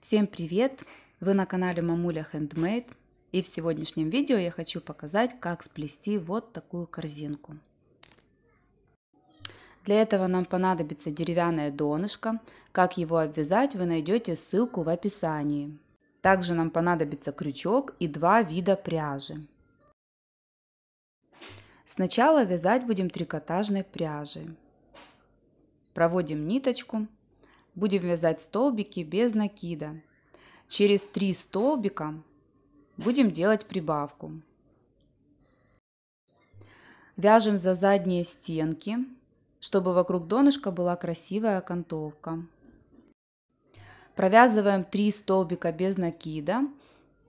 Всем привет! Вы на канале Мамуля Handmade и в сегодняшнем видео я хочу показать, как сплести вот такую корзинку. Для этого нам понадобится деревянное донышко. Как его обвязать, вы найдете ссылку в описании. Также нам понадобится крючок и два вида пряжи. Сначала вязать будем трикотажной пряжи. Проводим ниточку. Будем вязать столбики без накида. Через 3 столбика будем делать прибавку. Вяжем за задние стенки, чтобы вокруг донышка была красивая окантовка. Провязываем 3 столбика без накида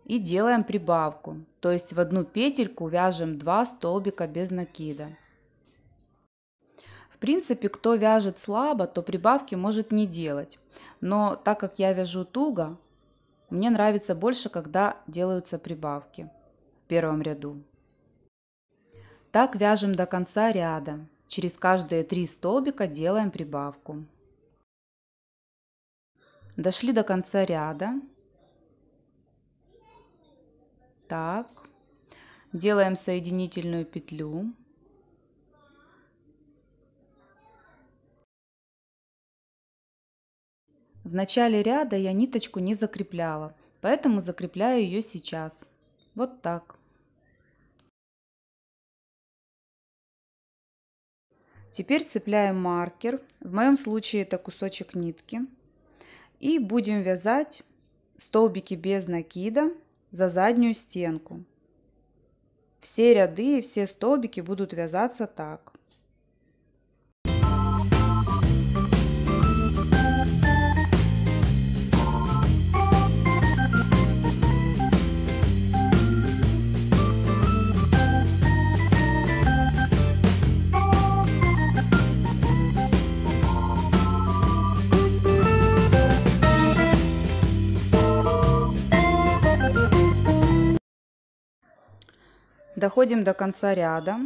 и делаем прибавку, то есть в одну петельку вяжем 2 столбика без накида. В принципе, кто вяжет слабо, то прибавки может не делать. Но так как я вяжу туго, мне нравится больше, когда делаются прибавки в первом ряду. Так вяжем до конца ряда. Через каждые три столбика делаем прибавку. Дошли до конца ряда так. Делаем соединительную петлю. В начале ряда я ниточку не закрепляла, поэтому закрепляю ее сейчас. Вот так. Теперь цепляем маркер, в моем случае это кусочек нитки, и будем вязать столбики без накида за заднюю стенку. Все ряды и все столбики будут вязаться так. Доходим до конца ряда.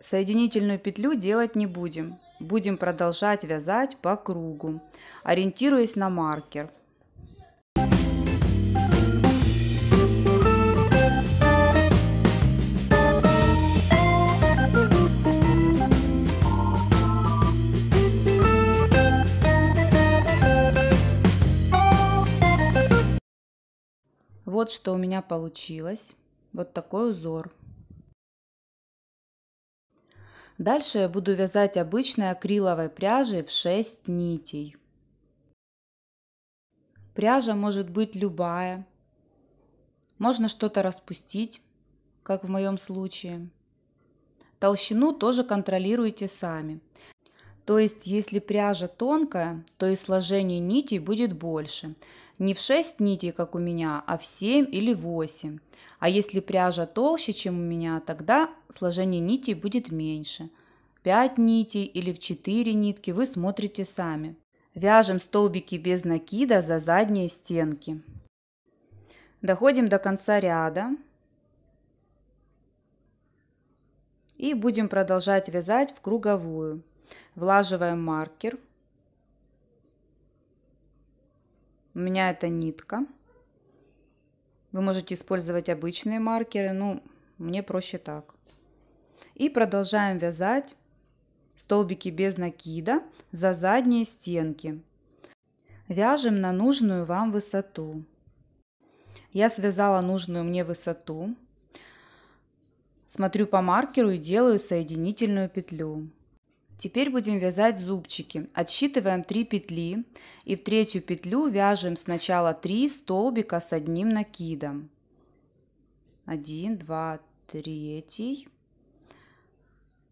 Соединительную петлю делать не будем. Будем продолжать вязать по кругу, ориентируясь на маркер. Вот что у меня получилось вот такой узор. Дальше я буду вязать обычной акриловой пряжей в 6 нитей. Пряжа может быть любая. Можно что-то распустить, как в моем случае. Толщину тоже контролируйте сами. То есть, если пряжа тонкая, то и сложение нитей будет больше не в 6 нитей, как у меня, а в 7 или 8. А если пряжа толще, чем у меня, тогда сложение нитей будет меньше. 5 нитей или в 4 нитки вы смотрите сами. Вяжем столбики без накида за задние стенки. Доходим до конца ряда. И будем продолжать вязать в круговую. Влаживаем маркер. У меня это нитка. Вы можете использовать обычные маркеры, ну, мне проще так. И продолжаем вязать столбики без накида за задние стенки. Вяжем на нужную вам высоту. Я связала нужную мне высоту. Смотрю по маркеру и делаю соединительную петлю. Теперь будем вязать зубчики. Отсчитываем 3 петли и в третью петлю вяжем сначала 3 столбика с одним накидом. 1, 2, 3.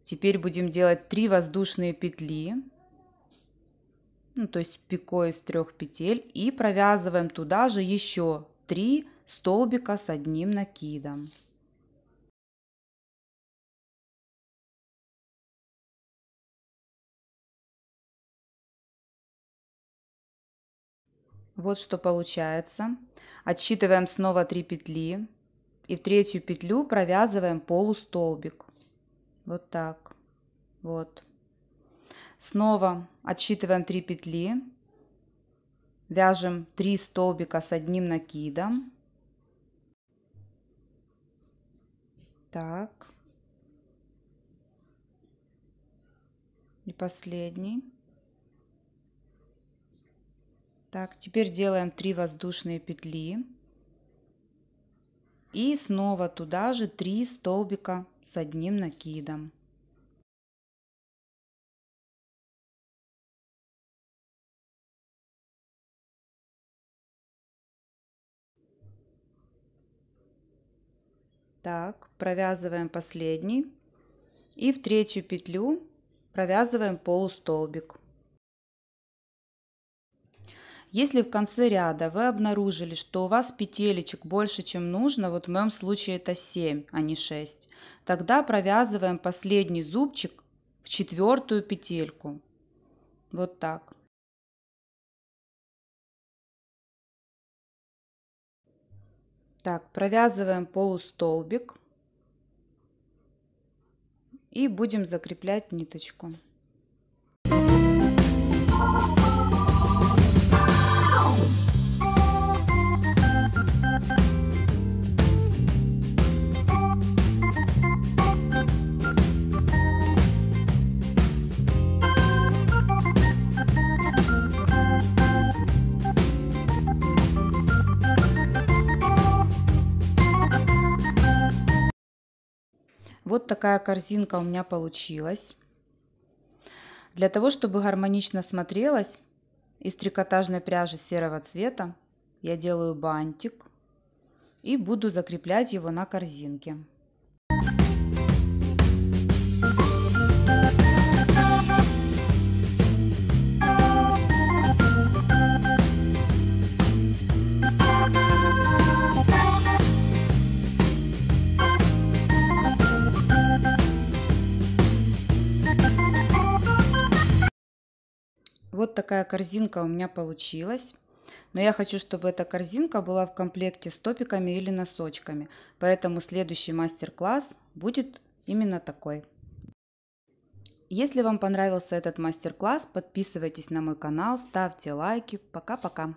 Теперь будем делать 3 воздушные петли. Ну, то есть пико из трех петель и провязываем туда же еще 3 столбика с одним накидом. Вот что получается. Отсчитываем снова 3 петли. И в третью петлю провязываем полустолбик. Вот так. Вот. Снова отсчитываем 3 петли. Вяжем 3 столбика с одним накидом. Так. И последний. Так, теперь делаем 3 воздушные петли. И снова туда же 3 столбика с одним накидом. Так, провязываем последний и в третью петлю провязываем полустолбик. Если в конце ряда вы обнаружили, что у вас петелечек больше, чем нужно, вот в моем случае это 7, а не 6, тогда провязываем последний зубчик в четвертую петельку. Вот так. Так, провязываем полустолбик и будем закреплять ниточку. Вот такая корзинка у меня получилась. Для того, чтобы гармонично смотрелась, из трикотажной пряжи серого цвета я делаю бантик и буду закреплять его на корзинке. Вот такая корзинка у меня получилась. Но я хочу, чтобы эта корзинка была в комплекте с топиками или носочками. Поэтому следующий мастер-класс будет именно такой. Если вам понравился этот мастер-класс, подписывайтесь на мой канал, ставьте лайки. Пока-пока!